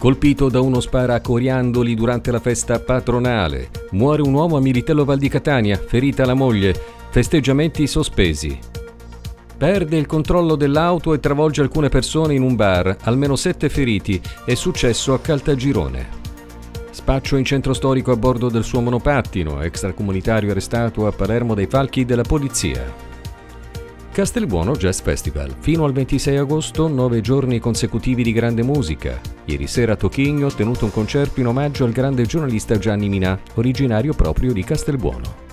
Colpito da uno spara a Coriandoli durante la festa patronale. Muore un uomo a Militello Val di Catania, ferita la moglie. Festeggiamenti sospesi. Perde il controllo dell'auto e travolge alcune persone in un bar, almeno sette feriti. È successo a Caltagirone. Spaccio in centro storico a bordo del suo monopattino, extracomunitario arrestato a Palermo dai falchi della polizia. Castelbuono Jazz Festival. Fino al 26 agosto, nove giorni consecutivi di grande musica. Ieri sera a Tocchigno ho tenuto un concerto in omaggio al grande giornalista Gianni Minà, originario proprio di Castelbuono.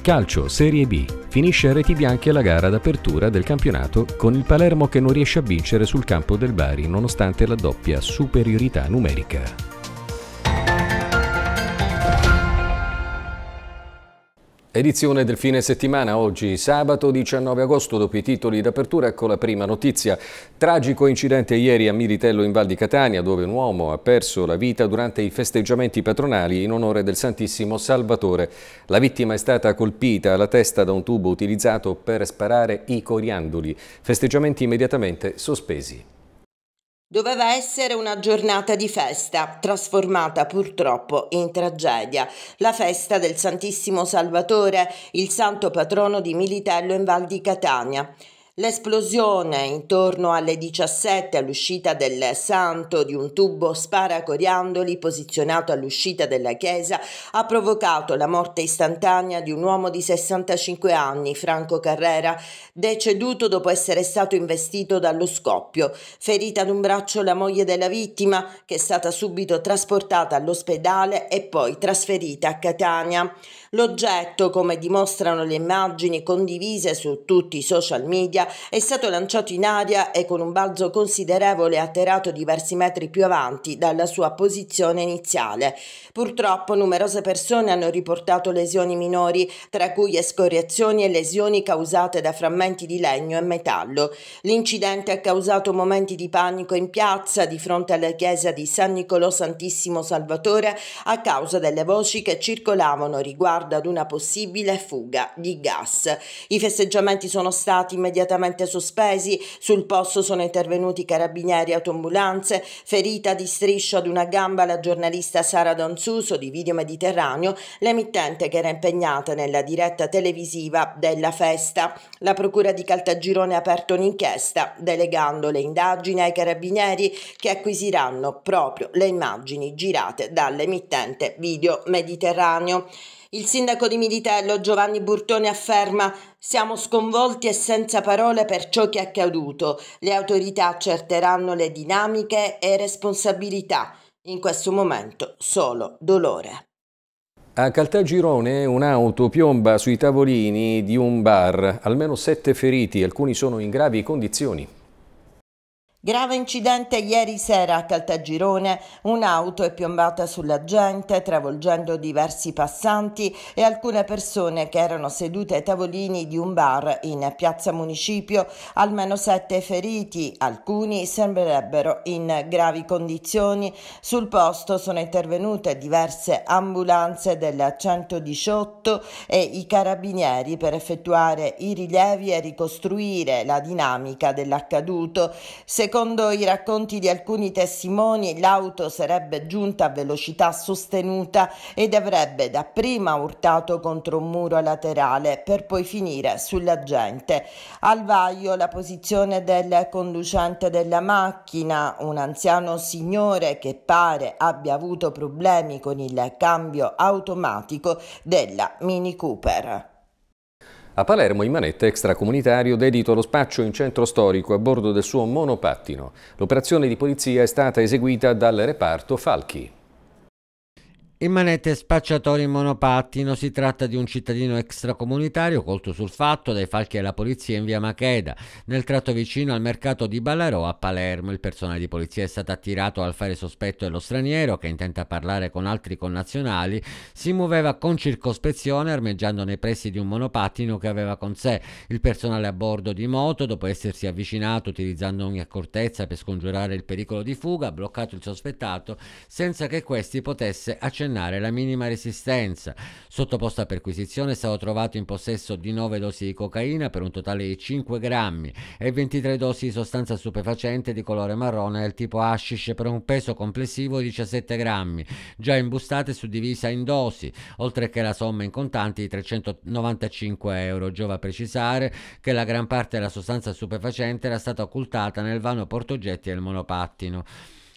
Calcio Serie B. Finisce a reti bianche la gara d'apertura del campionato con il Palermo che non riesce a vincere sul campo del Bari nonostante la doppia superiorità numerica. Edizione del fine settimana, oggi sabato 19 agosto, dopo i titoli d'apertura con ecco la prima notizia. Tragico incidente ieri a Miritello in Val di Catania, dove un uomo ha perso la vita durante i festeggiamenti patronali in onore del Santissimo Salvatore. La vittima è stata colpita alla testa da un tubo utilizzato per sparare i coriandoli, festeggiamenti immediatamente sospesi. Doveva essere una giornata di festa, trasformata purtroppo in tragedia. La festa del Santissimo Salvatore, il santo patrono di Militello in Val di Catania. L'esplosione intorno alle 17 all'uscita del Santo di un tubo sparacoriandoli posizionato all'uscita della chiesa ha provocato la morte istantanea di un uomo di 65 anni, Franco Carrera, deceduto dopo essere stato investito dallo scoppio. Ferita ad un braccio la moglie della vittima, che è stata subito trasportata all'ospedale e poi trasferita a Catania. L'oggetto, come dimostrano le immagini condivise su tutti i social media, è stato lanciato in aria e con un balzo considerevole atterrato diversi metri più avanti dalla sua posizione iniziale. Purtroppo numerose persone hanno riportato lesioni minori, tra cui escoriazioni e lesioni causate da frammenti di legno e metallo. L'incidente ha causato momenti di panico in piazza di fronte alla chiesa di San Nicolò Santissimo Salvatore a causa delle voci che circolavano riguardo ad una possibile fuga di gas. I festeggiamenti sono stati immediatamente immediatamente sospesi, sul posto sono intervenuti carabinieri e autoambulanze, ferita di striscio ad una gamba la giornalista Sara Donzuso di Video Mediterraneo, l'emittente che era impegnata nella diretta televisiva della festa. La procura di Caltagirone ha aperto un'inchiesta, delegando le indagini ai carabinieri che acquisiranno proprio le immagini girate dall'emittente Video Mediterraneo. Il sindaco di Militello Giovanni Burtone afferma siamo sconvolti e senza parole per ciò che è accaduto. Le autorità accerteranno le dinamiche e responsabilità. In questo momento solo dolore. A Caltagirone un'auto piomba sui tavolini di un bar, almeno sette feriti, alcuni sono in gravi condizioni. Grave incidente ieri sera a Caltagirone, un'auto è piombata sulla gente travolgendo diversi passanti e alcune persone che erano sedute ai tavolini di un bar in piazza Municipio, almeno sette feriti, alcuni sembrerebbero in gravi condizioni. Sul posto sono intervenute diverse ambulanze del 118 e i carabinieri per effettuare i rilievi e ricostruire la dinamica dell'accaduto. Secondo Secondo i racconti di alcuni testimoni, l'auto sarebbe giunta a velocità sostenuta ed avrebbe dapprima urtato contro un muro laterale per poi finire sulla gente. Al vaglio la posizione del conducente della macchina, un anziano signore che pare abbia avuto problemi con il cambio automatico della Mini Cooper. A Palermo in manette extracomunitario dedito allo spaccio in centro storico a bordo del suo monopattino. L'operazione di polizia è stata eseguita dal reparto Falchi. Il manette spacciatore in monopattino si tratta di un cittadino extracomunitario colto sul fatto dai falchi della polizia in via Macheda, nel tratto vicino al mercato di Ballarò a Palermo. Il personale di polizia è stato attirato al fare sospetto dello straniero che intenta parlare con altri connazionali, si muoveva con circospezione armeggiando nei pressi di un monopattino che aveva con sé. Il personale a bordo di moto, dopo essersi avvicinato utilizzando ogni accortezza per scongiurare il pericolo di fuga, ha bloccato il sospettato senza che questi potesse accendere accennare la minima resistenza. Sottoposto a perquisizione è stato trovato in possesso di 9 dosi di cocaina per un totale di 5 grammi e 23 dosi di sostanza stupefacente di colore marrone del tipo hashish per un peso complessivo di 17 grammi, già imbustate e suddivisa in dosi, oltre che la somma in contanti di 395 euro. Giova precisare che la gran parte della sostanza stupefacente era stata occultata nel vano portogetti del monopattino.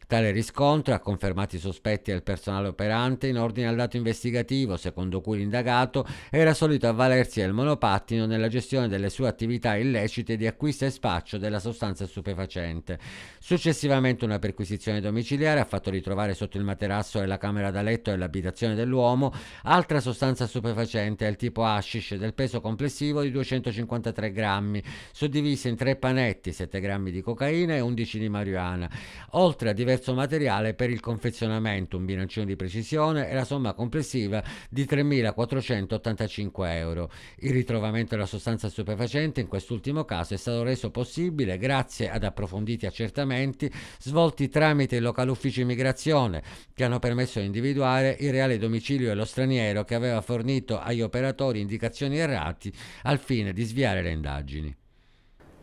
Tale riscontro ha confermato i sospetti del personale operante in ordine al dato investigativo, secondo cui l'indagato era solito avvalersi del monopattino nella gestione delle sue attività illecite di acquisto e spaccio della sostanza stupefacente. Successivamente una perquisizione domiciliare ha fatto ritrovare sotto il materasso della camera da letto dell'abitazione dell'uomo altra sostanza stupefacente del tipo hashish del peso complessivo di 253 grammi, suddivisa in tre panetti, 7 grammi di cocaina e 11 di marijuana, oltre a diversi prezzo materiale per il confezionamento, un bilancino di precisione e la somma complessiva di 3.485 euro. Il ritrovamento della sostanza stupefacente in quest'ultimo caso è stato reso possibile grazie ad approfonditi accertamenti svolti tramite il locale ufficio immigrazione che hanno permesso di individuare il reale domicilio dello straniero che aveva fornito agli operatori indicazioni errati al fine di sviare le indagini.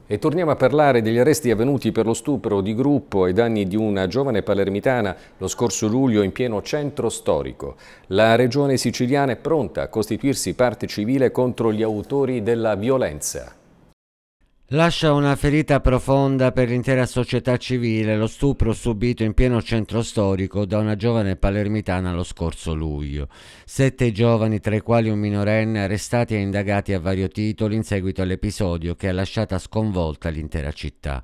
E torniamo a parlare degli arresti avvenuti per lo stupro di gruppo ai danni di una giovane palermitana lo scorso luglio in pieno centro storico. La regione siciliana è pronta a costituirsi parte civile contro gli autori della violenza. Lascia una ferita profonda per l'intera società civile lo stupro subito in pieno centro storico da una giovane palermitana lo scorso luglio. Sette giovani, tra i quali un minorenne, arrestati e indagati a vario titolo in seguito all'episodio che ha lasciata sconvolta l'intera città.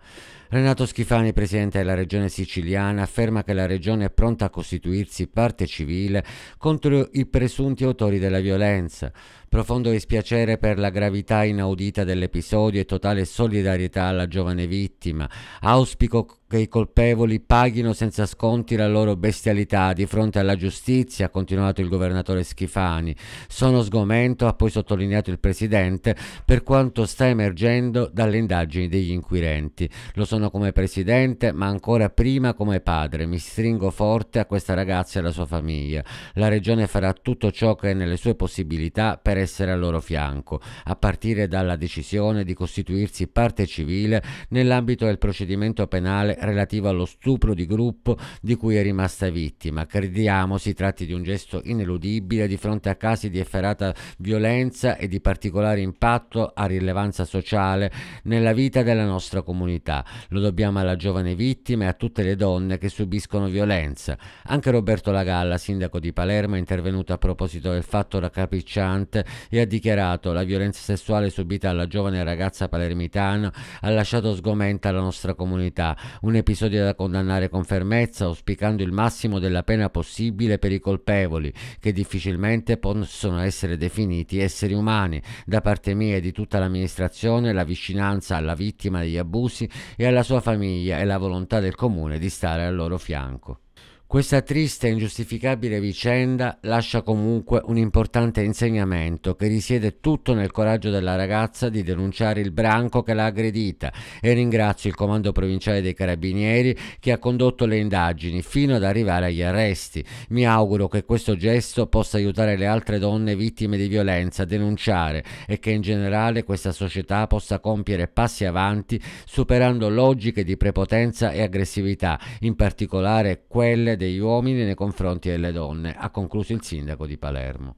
Renato Schifani, presidente della regione siciliana, afferma che la regione è pronta a costituirsi parte civile contro i presunti autori della violenza. Profondo dispiacere per la gravità inaudita dell'episodio e totale solidarietà alla giovane vittima. Auspico che i colpevoli paghino senza sconti la loro bestialità di fronte alla giustizia, ha continuato il governatore Schifani. Sono sgomento, ha poi sottolineato il presidente, per quanto sta emergendo dalle indagini degli inquirenti. Lo sono come presidente, ma ancora prima come padre. Mi stringo forte a questa ragazza e alla sua famiglia. La regione farà tutto ciò che è nelle sue possibilità per essere al loro fianco, a partire dalla decisione di costituirsi parte civile nell'ambito del procedimento penale relativa allo stupro di gruppo di cui è rimasta vittima. Crediamo si tratti di un gesto ineludibile di fronte a casi di efferata violenza e di particolare impatto a rilevanza sociale nella vita della nostra comunità. Lo dobbiamo alla giovane vittima e a tutte le donne che subiscono violenza. Anche Roberto Lagalla, sindaco di Palermo, è intervenuto a proposito del fatto raccapricciante e ha dichiarato la violenza sessuale subita alla giovane ragazza palermitana ha lasciato sgomenta la nostra comunità. Un un episodio da condannare con fermezza, auspicando il massimo della pena possibile per i colpevoli, che difficilmente possono essere definiti esseri umani. Da parte mia e di tutta l'amministrazione, la vicinanza alla vittima degli abusi e alla sua famiglia e la volontà del comune di stare al loro fianco. Questa triste e ingiustificabile vicenda lascia comunque un importante insegnamento che risiede tutto nel coraggio della ragazza di denunciare il branco che l'ha aggredita e ringrazio il Comando Provinciale dei Carabinieri che ha condotto le indagini fino ad arrivare agli arresti. Mi auguro che questo gesto possa aiutare le altre donne vittime di violenza a denunciare e che in generale questa società possa compiere passi avanti superando logiche di prepotenza e aggressività, in particolare quelle degli uomini nei confronti delle donne, ha concluso il sindaco di Palermo.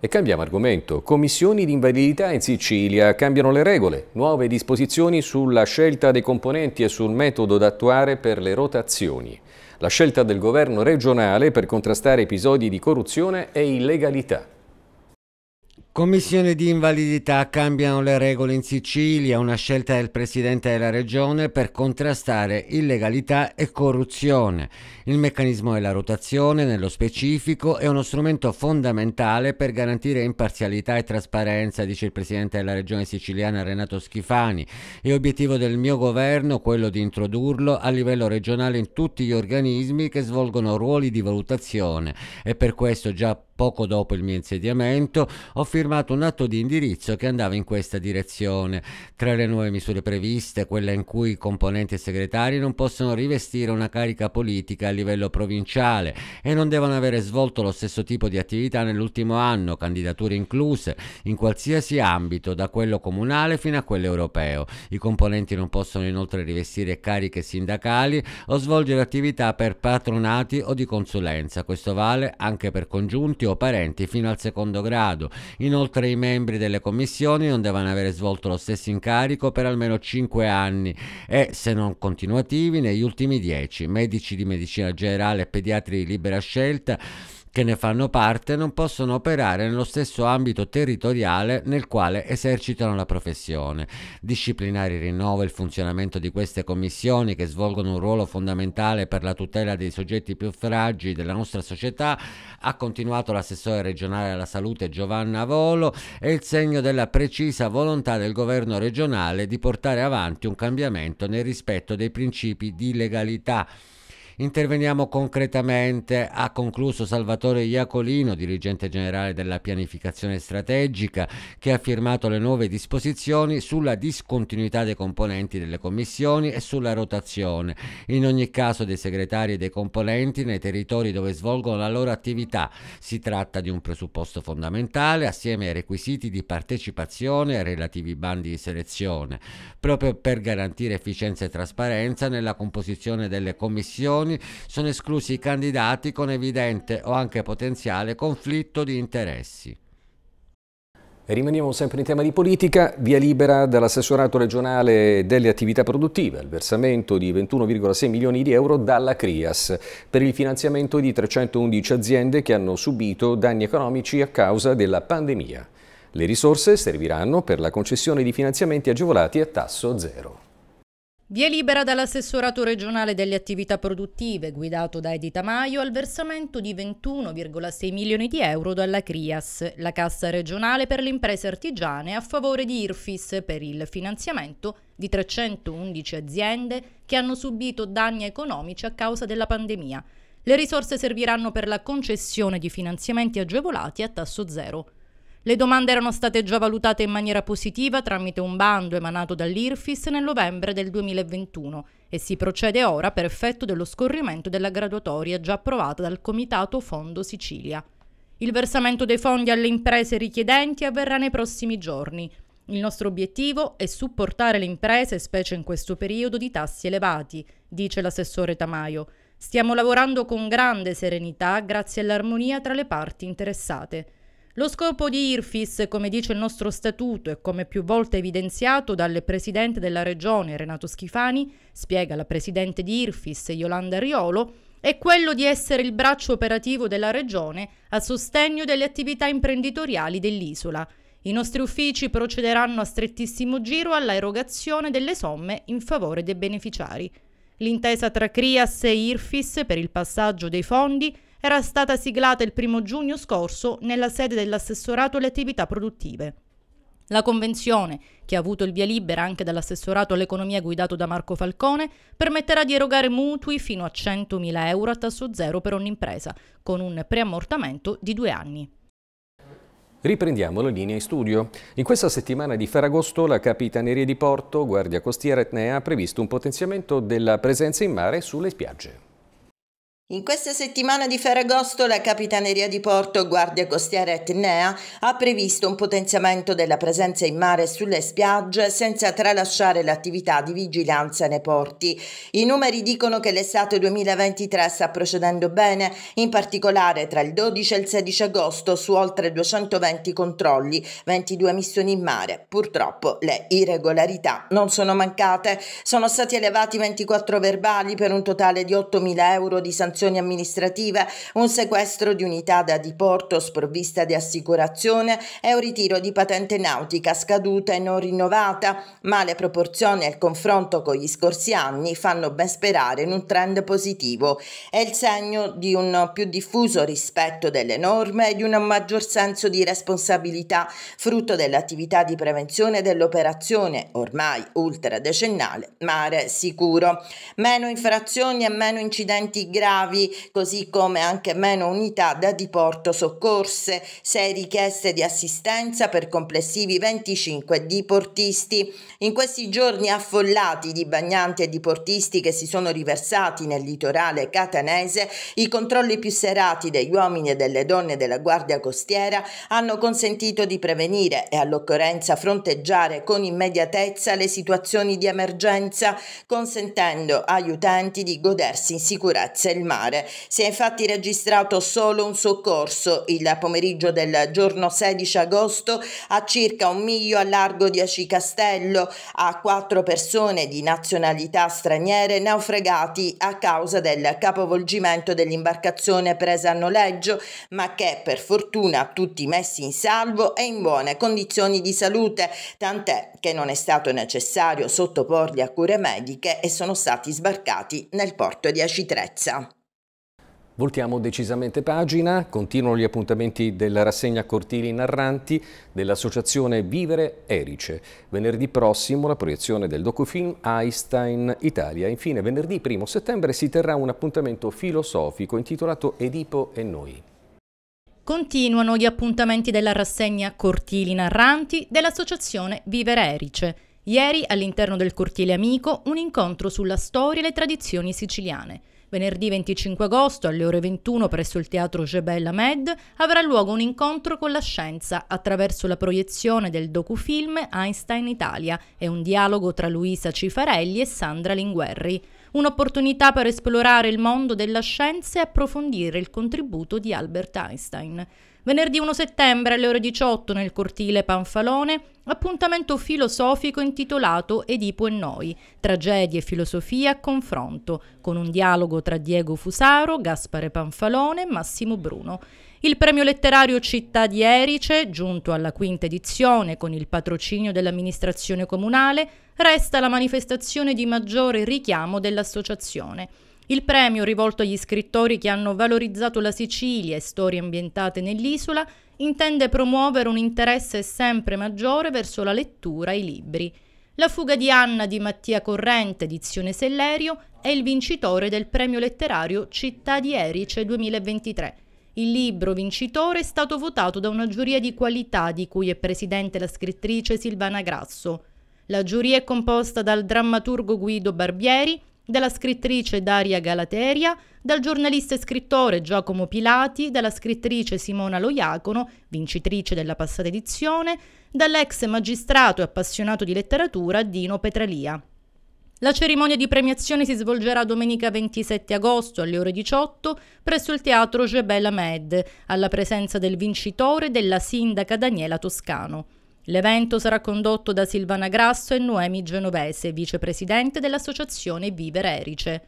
E cambiamo argomento. Commissioni di invalidità in Sicilia cambiano le regole, nuove disposizioni sulla scelta dei componenti e sul metodo da attuare per le rotazioni. La scelta del governo regionale per contrastare episodi di corruzione e illegalità. Commissione di invalidità cambiano le regole in Sicilia, una scelta del Presidente della Regione per contrastare illegalità e corruzione. Il meccanismo della rotazione, nello specifico, è uno strumento fondamentale per garantire imparzialità e trasparenza, dice il Presidente della Regione siciliana Renato Schifani. È obiettivo del mio governo quello di introdurlo a livello regionale in tutti gli organismi che svolgono ruoli di valutazione e per questo già poco dopo il mio insediamento ho firmato firmato un atto di indirizzo che andava in questa direzione. Tra le nuove misure previste, quella in cui i componenti e segretari non possono rivestire una carica politica a livello provinciale e non devono avere svolto lo stesso tipo di attività nell'ultimo anno, candidature incluse, in qualsiasi ambito, da quello comunale fino a quello europeo. I componenti non possono inoltre rivestire cariche sindacali o svolgere attività per patronati o di consulenza. Questo vale anche per congiunti o parenti fino al secondo grado. In Inoltre i membri delle commissioni non devono avere svolto lo stesso incarico per almeno 5 anni e, se non continuativi, negli ultimi 10. Medici di medicina generale e pediatri di libera scelta che ne fanno parte non possono operare nello stesso ambito territoriale nel quale esercitano la professione. Disciplinare il rinnovo e il funzionamento di queste commissioni che svolgono un ruolo fondamentale per la tutela dei soggetti più fragili della nostra società, ha continuato l'assessore regionale alla salute Giovanna Volo, è il segno della precisa volontà del governo regionale di portare avanti un cambiamento nel rispetto dei principi di legalità Interveniamo concretamente, ha concluso Salvatore Iacolino, dirigente generale della pianificazione strategica, che ha firmato le nuove disposizioni sulla discontinuità dei componenti delle commissioni e sulla rotazione, in ogni caso dei segretari e dei componenti nei territori dove svolgono la loro attività. Si tratta di un presupposto fondamentale assieme ai requisiti di partecipazione e relativi bandi di selezione, proprio per garantire efficienza e trasparenza nella composizione delle commissioni elezioni sono esclusi i candidati con evidente o anche potenziale conflitto di interessi. Rimaniamo sempre in tema di politica, via libera dall'assessorato regionale delle attività produttive, il versamento di 21,6 milioni di euro dalla CRIAS per il finanziamento di 311 aziende che hanno subito danni economici a causa della pandemia. Le risorse serviranno per la concessione di finanziamenti agevolati a tasso zero. Via libera dall'assessorato regionale delle attività produttive, guidato da Edita Maio, al versamento di 21,6 milioni di euro dalla CRIAS, la Cassa regionale per le imprese artigiane, a favore di IRFIS per il finanziamento di 311 aziende che hanno subito danni economici a causa della pandemia. Le risorse serviranno per la concessione di finanziamenti agevolati a tasso zero. Le domande erano state già valutate in maniera positiva tramite un bando emanato dall'IRFIS nel novembre del 2021 e si procede ora per effetto dello scorrimento della graduatoria già approvata dal Comitato Fondo Sicilia. Il versamento dei fondi alle imprese richiedenti avverrà nei prossimi giorni. Il nostro obiettivo è supportare le imprese, specie in questo periodo di tassi elevati, dice l'assessore Tamaio. Stiamo lavorando con grande serenità grazie all'armonia tra le parti interessate. Lo scopo di IRFIS, come dice il nostro statuto e come più volte evidenziato dal presidente della regione Renato Schifani, spiega la presidente di IRFIS Yolanda Riolo, è quello di essere il braccio operativo della regione a sostegno delle attività imprenditoriali dell'isola. I nostri uffici procederanno a strettissimo giro alla erogazione delle somme in favore dei beneficiari. L'intesa tra Crias e IRFIS per il passaggio dei fondi era stata siglata il primo giugno scorso nella sede dell'assessorato alle attività produttive. La convenzione, che ha avuto il via libera anche dall'assessorato all'economia guidato da Marco Falcone, permetterà di erogare mutui fino a 100.000 euro a tasso zero per ogni impresa, con un preammortamento di due anni. Riprendiamo la linea in studio. In questa settimana di Ferragosto la Capitaneria di Porto, Guardia Costiera Etnea ha previsto un potenziamento della presenza in mare sulle spiagge. In questa settimana di Ferragosto la Capitaneria di Porto Guardia Costiera Etnea ha previsto un potenziamento della presenza in mare sulle spiagge senza tralasciare l'attività di vigilanza nei porti. I numeri dicono che l'estate 2023 sta procedendo bene, in particolare tra il 12 e il 16 agosto su oltre 220 controlli, 22 missioni in mare. Purtroppo le irregolarità non sono mancate, sono stati elevati 24 verbali per un totale di 8.000 euro di sanzioni infrazioni amministrative, un sequestro di unità da diporto sprovvista di assicurazione e un ritiro di patente nautica scaduta e non rinnovata, ma le proporzioni al confronto con gli scorsi anni fanno ben sperare in un trend positivo. È il segno di un più diffuso rispetto delle norme e di un maggior senso di responsabilità, frutto dell'attività di prevenzione dell'operazione, ormai ultra decennale, Mare Sicuro. Meno infrazioni e meno incidenti gravi navi, così come anche meno unità da diporto soccorse, 6 richieste di assistenza per complessivi 25 diportisti. In questi giorni affollati di bagnanti e diportisti che si sono riversati nel litorale catanese, i controlli più serati degli uomini e delle donne della Guardia Costiera hanno consentito di prevenire e all'occorrenza fronteggiare con immediatezza le situazioni di emergenza, consentendo agli utenti di godersi in sicurezza il mare mare. Si è infatti registrato solo un soccorso il pomeriggio del giorno 16 agosto a circa un miglio a largo di Aci Castello a quattro persone di nazionalità straniere naufragati a causa del capovolgimento dell'imbarcazione presa a noleggio ma che per fortuna tutti messi in salvo e in buone condizioni di salute tant'è che non è stato necessario sottoporli a cure mediche e sono stati sbarcati nel porto di Acitrezza. Voltiamo decisamente pagina, continuano gli appuntamenti della rassegna Cortili Narranti dell'associazione Vivere Erice. Venerdì prossimo la proiezione del docufilm Einstein Italia. Infine venerdì 1 settembre si terrà un appuntamento filosofico intitolato Edipo e noi. Continuano gli appuntamenti della rassegna Cortili Narranti dell'associazione Vivere Erice. Ieri all'interno del Cortile Amico un incontro sulla storia e le tradizioni siciliane. Venerdì 25 agosto alle ore 21 presso il teatro Jebel Ahmed avrà luogo un incontro con la scienza attraverso la proiezione del docufilm Einstein Italia e un dialogo tra Luisa Cifarelli e Sandra Linguerri un'opportunità per esplorare il mondo della scienza e approfondire il contributo di Albert Einstein. Venerdì 1 settembre alle ore 18 nel cortile Panfalone, appuntamento filosofico intitolato Edipo e noi, tragedie, e filosofia a confronto, con un dialogo tra Diego Fusaro, Gaspare Panfalone e Massimo Bruno. Il premio letterario Città di Erice, giunto alla quinta edizione con il patrocinio dell'amministrazione comunale, resta la manifestazione di maggiore richiamo dell'associazione. Il premio, rivolto agli scrittori che hanno valorizzato la Sicilia e storie ambientate nell'isola, intende promuovere un interesse sempre maggiore verso la lettura e i libri. La fuga di Anna di Mattia Corrente, edizione Sellerio, è il vincitore del premio letterario Città di Erice 2023 il libro vincitore è stato votato da una giuria di qualità di cui è presidente la scrittrice Silvana Grasso. La giuria è composta dal drammaturgo Guido Barbieri, dalla scrittrice Daria Galateria, dal giornalista e scrittore Giacomo Pilati, dalla scrittrice Simona Loiacono, vincitrice della passata edizione, dall'ex magistrato e appassionato di letteratura Dino Petralia. La cerimonia di premiazione si svolgerà domenica 27 agosto alle ore 18 presso il teatro Jebel Ahmed, alla presenza del vincitore della sindaca Daniela Toscano. L'evento sarà condotto da Silvana Grasso e Noemi Genovese, vicepresidente dell'associazione Vivere Erice.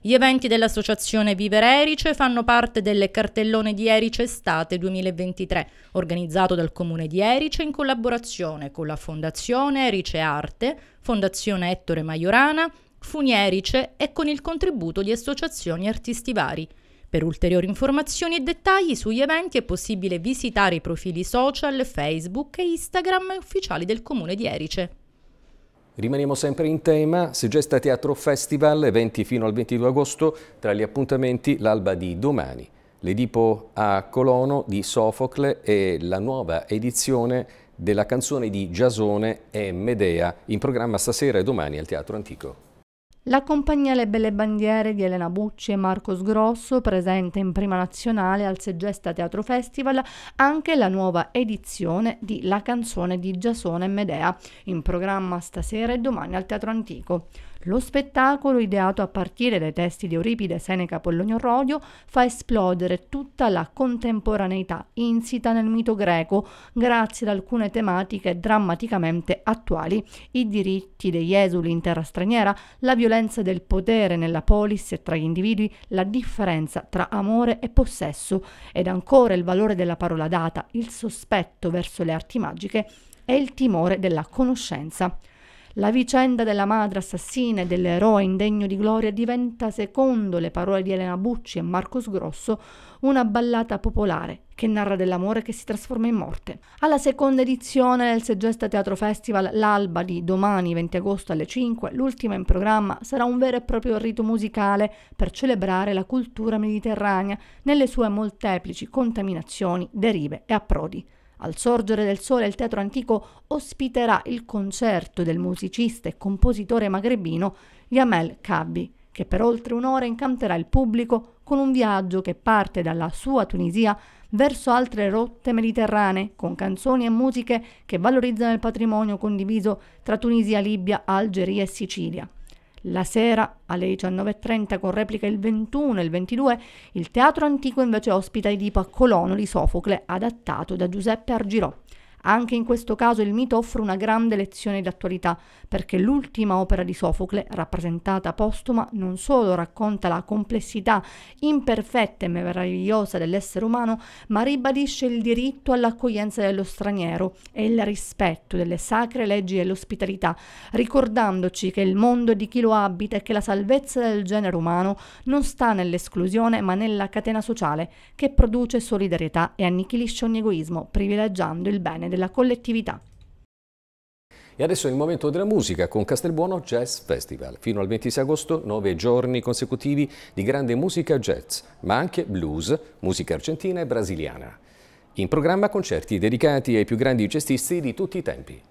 Gli eventi dell'associazione Vivere Erice fanno parte del cartellone di Erice Estate 2023, organizzato dal Comune di Erice in collaborazione con la Fondazione Erice Arte, Fondazione Ettore Maiorana, Funierice e con il contributo di associazioni e artisti vari. Per ulteriori informazioni e dettagli sugli eventi è possibile visitare i profili social Facebook e Instagram ufficiali del Comune di Erice. Rimaniamo sempre in tema, Segesta Teatro Festival, eventi fino al 22 agosto, tra gli appuntamenti l'alba di domani, l'Edipo a Colono di Sofocle e la nuova edizione della canzone di Giasone e Medea, in programma stasera e domani al Teatro Antico. La compagnia Le Belle Bandiere di Elena Bucci e Marco Sgrosso presenta in prima nazionale al Segesta Teatro Festival anche la nuova edizione di La canzone di Giasone e Medea, in programma stasera e domani al Teatro Antico. Lo spettacolo, ideato a partire dai testi di Euripide, Seneca, Pollonio Rodio, fa esplodere tutta la contemporaneità insita nel mito greco, grazie ad alcune tematiche drammaticamente attuali, i diritti degli esuli in terra straniera, la violenza del potere nella polis e tra gli individui, la differenza tra amore e possesso, ed ancora il valore della parola data, il sospetto verso le arti magiche e il timore della conoscenza. La vicenda della madre assassina e dell'eroe indegno di gloria diventa, secondo le parole di Elena Bucci e Marco Sgrosso, una ballata popolare che narra dell'amore che si trasforma in morte. Alla seconda edizione del Segesta Teatro Festival, l'alba di domani 20 agosto alle 5, l'ultima in programma, sarà un vero e proprio rito musicale per celebrare la cultura mediterranea nelle sue molteplici contaminazioni, derive e approdi. Al sorgere del sole il Teatro Antico ospiterà il concerto del musicista e compositore magrebino Yamel Kabbi, che per oltre un'ora incanterà il pubblico con un viaggio che parte dalla sua Tunisia verso altre rotte mediterranee, con canzoni e musiche che valorizzano il patrimonio condiviso tra Tunisia, Libia, Algeria e Sicilia la sera alle 19.30 con replica il 21 e il 22, il Teatro Antico invece ospita Edipo a Colono di Sofocle, adattato da Giuseppe Argirò. Anche in questo caso il mito offre una grande lezione di attualità, perché l'ultima opera di Sofocle, rappresentata postuma, non solo racconta la complessità imperfetta e meravigliosa dell'essere umano, ma ribadisce il diritto all'accoglienza dello straniero e il rispetto delle sacre leggi dell'ospitalità, ricordandoci che il mondo di chi lo abita e che la salvezza del genere umano non sta nell'esclusione ma nella catena sociale che produce solidarietà e annichilisce ogni egoismo, privilegiando il bene del della collettività. E adesso è il momento della musica con Castelbuono Jazz Festival. Fino al 26 agosto, nove giorni consecutivi di grande musica jazz, ma anche blues, musica argentina e brasiliana. In programma concerti dedicati ai più grandi jazzisti di tutti i tempi.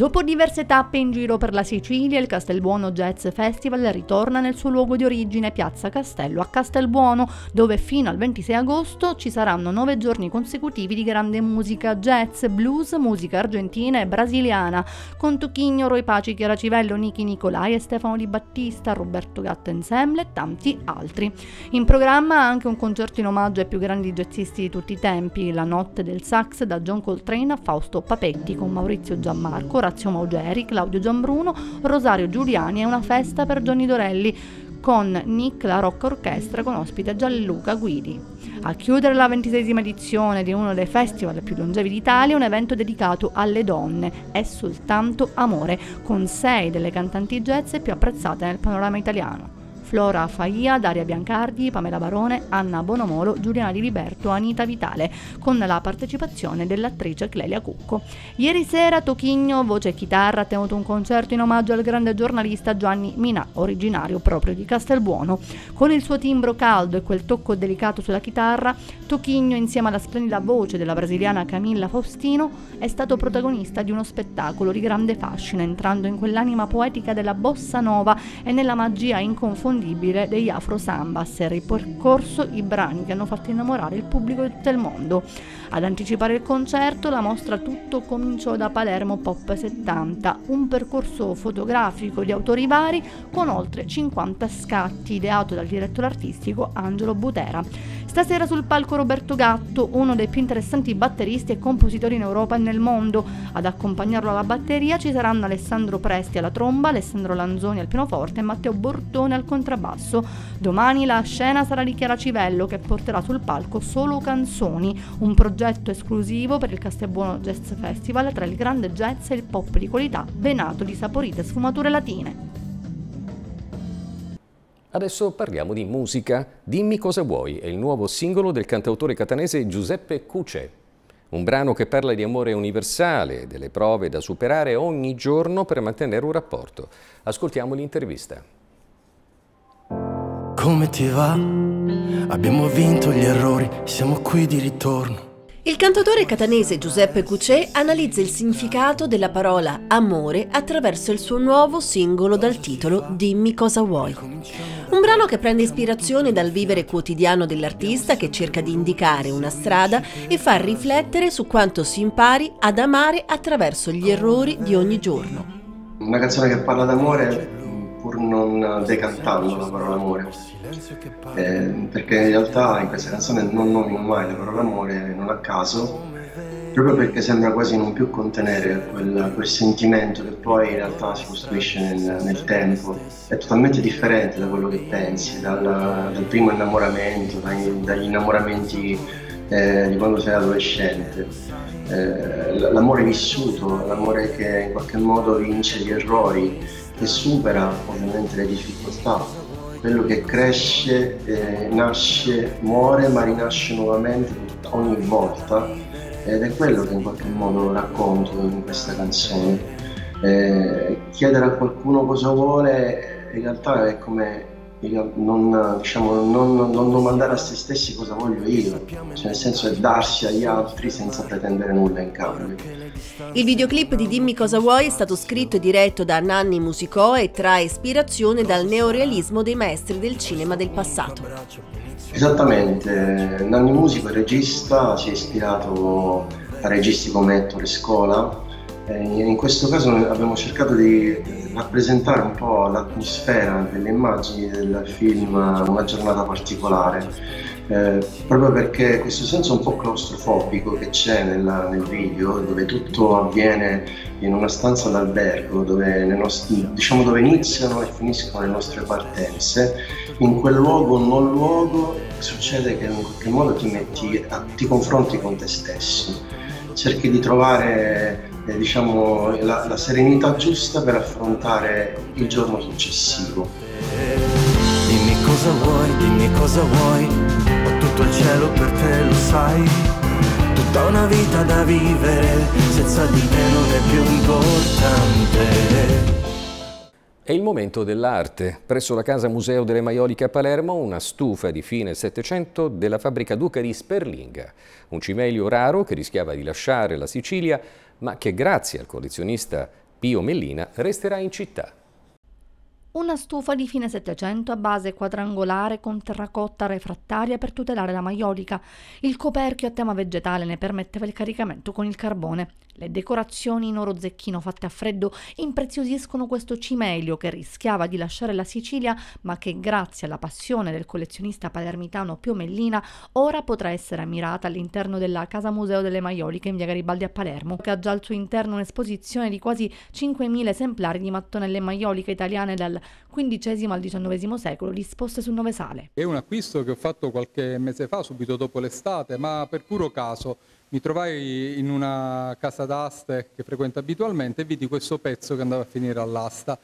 Dopo diverse tappe in giro per la Sicilia, il Castelbuono Jazz Festival ritorna nel suo luogo di origine, Piazza Castello a Castelbuono, dove fino al 26 agosto ci saranno nove giorni consecutivi di grande musica jazz, blues, musica argentina e brasiliana, con Tuchigno, Roy Paci, Chiara Civello, Niki Nicolai e Stefano Di Battista, Roberto Gatto Ensemble e tanti altri. In programma anche un concerto in omaggio ai più grandi jazzisti di tutti i tempi, La notte del sax da John Coltrane a Fausto Papetti con Maurizio Giammarco, Orazio Maugeri, Claudio Gianbruno, Rosario Giuliani e una festa per Gianni Dorelli con Nick La Rocca Orchestra con ospite Gianluca Guidi. A chiudere la ventisesima edizione di uno dei festival più longevi d'Italia, un evento dedicato alle donne, è soltanto amore, con sei delle cantanti jazz più apprezzate nel panorama italiano. Flora Faia, Daria Biancardi, Pamela Barone, Anna Bonomolo, Giuliana Di Liberto, Anita Vitale, con la partecipazione dell'attrice Clelia Cucco. Ieri sera Tochigno, voce e chitarra, ha tenuto un concerto in omaggio al grande giornalista Gianni Minà, originario proprio di Castelbuono. Con il suo timbro caldo e quel tocco delicato sulla chitarra, Tochigno, insieme alla splendida voce della brasiliana Camilla Faustino, è stato protagonista di uno spettacolo di grande fascino, entrando in quell'anima poetica della bossa nova e nella magia inconfondibile imprescindibile degli Afro Sambas ripercorso i brani che hanno fatto innamorare il pubblico di tutto il mondo. Ad anticipare il concerto, la mostra Tutto cominciò da Palermo Pop 70, un percorso fotografico di autori vari con oltre 50 scatti ideato dal direttore artistico Angelo Butera. Stasera sul palco Roberto Gatto, uno dei più interessanti batteristi e compositori in Europa e nel mondo. Ad accompagnarlo alla batteria ci saranno Alessandro Presti alla tromba, Alessandro Lanzoni al pianoforte e Matteo Bortone al contrabbasso. Domani la scena sarà di Chiara Civello che porterà sul palco Solo Canzoni, un progetto esclusivo per il Castelbuono Jazz Festival tra il grande jazz e il pop di qualità, venato di saporite sfumature latine. Adesso parliamo di musica. Dimmi cosa vuoi è il nuovo singolo del cantautore catanese Giuseppe Cuce. Un brano che parla di amore universale, delle prove da superare ogni giorno per mantenere un rapporto. Ascoltiamo l'intervista. Come ti va? Abbiamo vinto gli errori, siamo qui di ritorno. Il cantatore catanese Giuseppe Cucè analizza il significato della parola amore attraverso il suo nuovo singolo dal titolo Dimmi cosa vuoi. Un brano che prende ispirazione dal vivere quotidiano dell'artista che cerca di indicare una strada e far riflettere su quanto si impari ad amare attraverso gli errori di ogni giorno. Una canzone che parla d'amore pur non decantando la parola amore, eh, perché in realtà in questa canzone non nomino mai la parola amore non a caso, proprio perché sembra quasi non più contenere quel, quel sentimento che poi in realtà si costruisce nel, nel, tempo, è totalmente differente da quello che pensi, dal, dal primo innamoramento, dagli, dagli innamoramenti eh, di quando sei adolescente. Eh, l'amore vissuto, l'amore che in qualche modo vince gli errori, che supera ovviamente le difficoltà, quello che cresce, eh, nasce, muore ma rinasce nuovamente ogni volta ed è quello che in qualche modo racconto in questa canzone. Eh, chiedere a qualcuno cosa vuole in realtà è come non, diciamo, non, non, domandare a se stessi cosa voglio io, cioè nel senso è darsi agli altri senza pretendere nulla in cambio. Il videoclip di Dimmi cosa vuoi è stato scritto e diretto da Nanni Musicò e trae ispirazione dal neorealismo dei maestri del cinema del passato. Esattamente, Nanni Musico è regista, si è ispirato a registi come Ettore Scola, in questo caso abbiamo cercato di rappresentare un po' l'atmosfera delle immagini del film Una giornata particolare, eh, proprio perché questo senso un po' claustrofobico che c'è nella, nel video, dove tutto avviene in una stanza d'albergo, dove, nostre, diciamo dove iniziano e finiscono le nostre partenze, in quel luogo non luogo succede che in qualche modo ti, metti, ti confronti con te stesso cerchi di trovare eh, diciamo, la, la serenità giusta per affrontare il giorno successivo. Dimmi cosa vuoi, dimmi cosa vuoi, ho tutto il cielo per te, lo sai. Tutta una vita da vivere, senza di te non è più importante. È il momento dell'arte. Presso la Casa Museo delle Maioliche a Palermo, una stufa di fine Settecento della fabbrica Duca di Sperlinga. Un cimelio raro che rischiava di lasciare la Sicilia, ma che grazie al collezionista Pio Mellina resterà in città. Una stufa di fine Settecento a base quadrangolare con terracotta refrattaria per tutelare la maiolica. Il coperchio a tema vegetale ne permetteva il caricamento con il carbone. Le decorazioni in oro zecchino fatte a freddo impreziosiscono questo cimelio che rischiava di lasciare la Sicilia, ma che grazie alla passione del collezionista palermitano Pio Mellina ora potrà essere ammirata all'interno della Casa Museo delle Maioliche in via Garibaldi a Palermo, che ha già al suo interno un'esposizione di quasi 5.000 esemplari di mattonelle maioliche italiane dal XV al XIX secolo disposte su nove sale. È un acquisto che ho fatto qualche mese fa, subito dopo l'estate, ma per puro caso mi trovai in una casa d'aste che frequento abitualmente e vidi questo pezzo che andava a finire all'asta.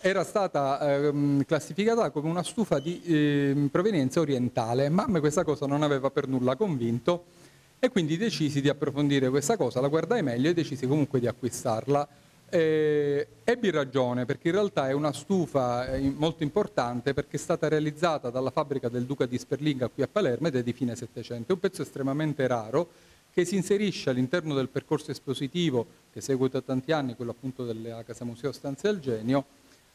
Era stata ehm, classificata come una stufa di eh, provenienza orientale, ma a me questa cosa non aveva per nulla convinto e quindi decisi di approfondire questa cosa, la guardai meglio e decisi comunque di acquistarla. Eh, ebbi ragione perché in realtà è una stufa eh, molto importante perché è stata realizzata dalla fabbrica del Duca di Sperlinga qui a Palermo ed è di fine Settecento, è un pezzo estremamente raro che si inserisce all'interno del percorso espositivo che segue da tanti anni, quello appunto della Casa Museo Stanze del Genio,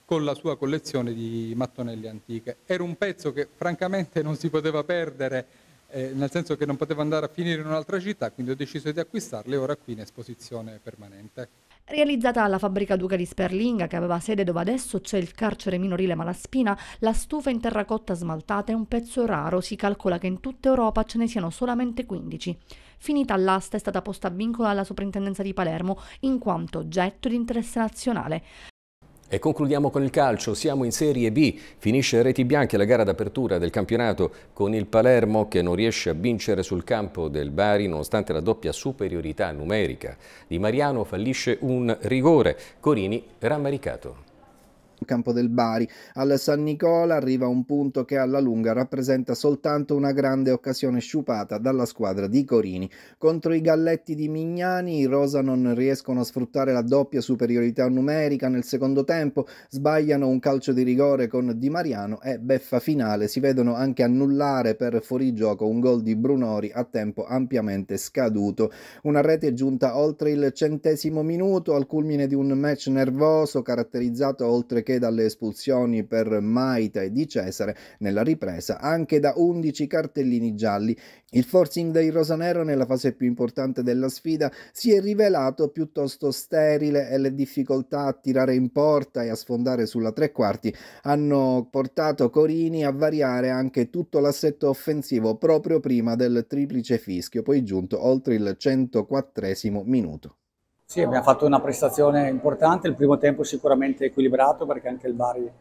con la sua collezione di mattonelle antiche. Era un pezzo che francamente non si poteva perdere, eh, nel senso che non poteva andare a finire in un'altra città, quindi ho deciso di acquistarle ora qui in esposizione permanente. Realizzata alla fabbrica Duca di Sperlinga, che aveva sede dove adesso c'è il carcere minorile Malaspina, la stufa in terracotta smaltata è un pezzo raro, si calcola che in tutta Europa ce ne siano solamente 15. Finita l'asta è stata posta a vincolo alla soprintendenza di Palermo in quanto oggetto di interesse nazionale. E concludiamo con il calcio, siamo in Serie B, finisce Reti Bianche la gara d'apertura del campionato con il Palermo che non riesce a vincere sul campo del Bari nonostante la doppia superiorità numerica. Di Mariano fallisce un rigore, Corini rammaricato campo del Bari. Al San Nicola arriva un punto che alla lunga rappresenta soltanto una grande occasione sciupata dalla squadra di Corini. Contro i Galletti di Mignani i Rosa non riescono a sfruttare la doppia superiorità numerica nel secondo tempo, sbagliano un calcio di rigore con Di Mariano e beffa finale si vedono anche annullare per fuorigioco un gol di Brunori a tempo ampiamente scaduto. Una rete giunta oltre il centesimo minuto al culmine di un match nervoso caratterizzato oltre che dalle espulsioni per Maita e Di Cesare nella ripresa anche da 11 cartellini gialli. Il forcing dei Rosanero nella fase più importante della sfida si è rivelato piuttosto sterile e le difficoltà a tirare in porta e a sfondare sulla tre quarti hanno portato Corini a variare anche tutto l'assetto offensivo proprio prima del triplice fischio, poi giunto oltre il 104 minuto. Sì, abbiamo fatto una prestazione importante, il primo tempo sicuramente equilibrato perché anche il Bari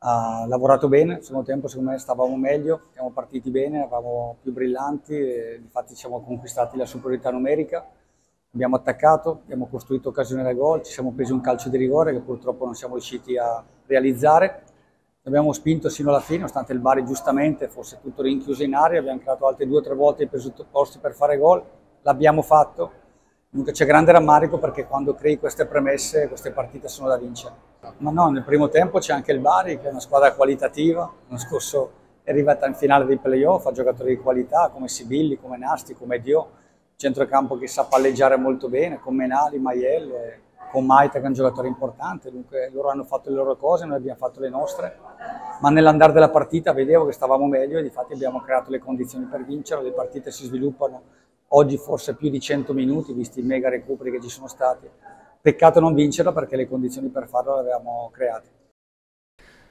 ha lavorato bene, il secondo tempo secondo me stavamo meglio, siamo partiti bene, eravamo più brillanti, e infatti siamo conquistati la superiorità numerica, abbiamo attaccato, abbiamo costruito occasione da gol, ci siamo presi un calcio di rigore che purtroppo non siamo riusciti a realizzare, abbiamo spinto sino alla fine, nonostante il Bari giustamente fosse tutto rinchiuso in aria, abbiamo creato altre due o tre volte i presupposti per fare gol, l'abbiamo fatto, Dunque c'è grande rammarico perché quando crei queste premesse queste partite sono da vincere. Ma no, nel primo tempo c'è anche il Bari che è una squadra qualitativa, l'anno scorso è arrivata in finale dei playoff, ha giocatori di qualità come Sibilli, come Nasti, come Dio, centrocampo che sa palleggiare molto bene, con Menali, Maiello, eh, con Maita che è un giocatore importante, dunque loro hanno fatto le loro cose, noi abbiamo fatto le nostre, ma nell'andare della partita vedevo che stavamo meglio e di abbiamo creato le condizioni per vincere, le partite si sviluppano oggi forse più di 100 minuti, visti i mega recuperi che ci sono stati. Peccato non vincerla perché le condizioni per farlo le avevamo create.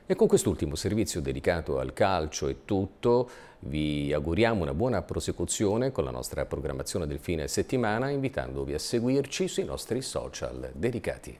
E con quest'ultimo servizio dedicato al calcio è tutto. Vi auguriamo una buona prosecuzione con la nostra programmazione del fine settimana, invitandovi a seguirci sui nostri social dedicati.